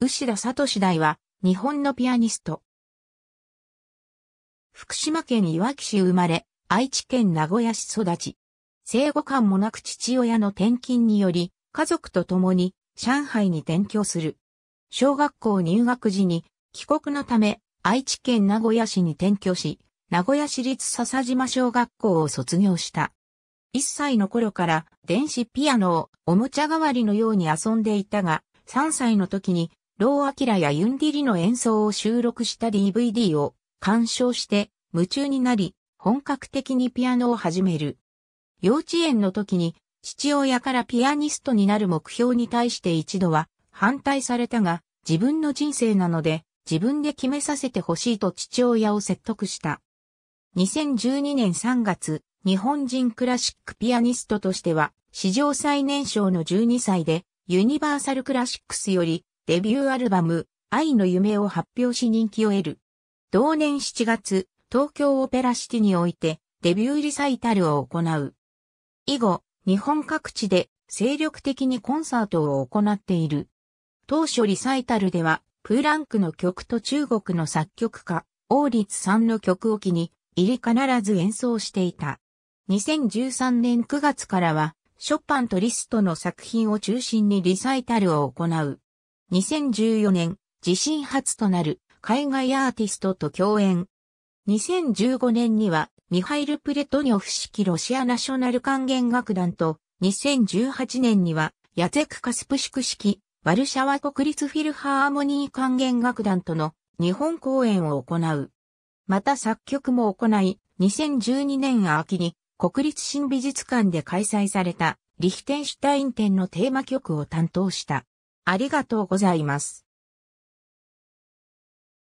牛田聡大は、日本のピアニスト。福島県いわき市生まれ、愛知県名古屋市育ち。生後間もなく父親の転勤により、家族と共に上海に転居する。小学校入学時に帰国のため愛知県名古屋市に転居し、名古屋市立笹島小学校を卒業した。1歳の頃から電子ピアノをおもちゃ代わりのように遊んでいたが、3歳の時にロー・アキラやユンディリの演奏を収録した DVD を鑑賞して夢中になり、本格的にピアノを始める。幼稚園の時に父親からピアニストになる目標に対して一度は反対されたが、自分の人生なので自分で決めさせてほしいと父親を説得した。2012年3月、日本人クラシックピアニストとしては、史上最年少の12歳で、ユニバーサルクラシックスよりデビューアルバム、愛の夢を発表し人気を得る。同年7月、東京オペラシティにおいて、デビューリサイタルを行う。以後、日本各地で精力的にコンサートを行っている。当初リサイタルでは、プーランクの曲と中国の作曲家、王立さんの曲を機に、入り必ず演奏していた。2013年9月からは、ショパンとリストの作品を中心にリサイタルを行う。2014年、自身初となる海外アーティストと共演。2015年には、ミハイル・プレトニョフ式ロシアナショナル管弦楽団と、2018年には、ヤツェク・カスプシク式、ワルシャワ国立フィルハーモニー管弦楽団との日本公演を行う。また作曲も行い、2012年秋に国立新美術館で開催されたリヒテンシュタイン展のテーマ曲を担当した。ありがとうございます。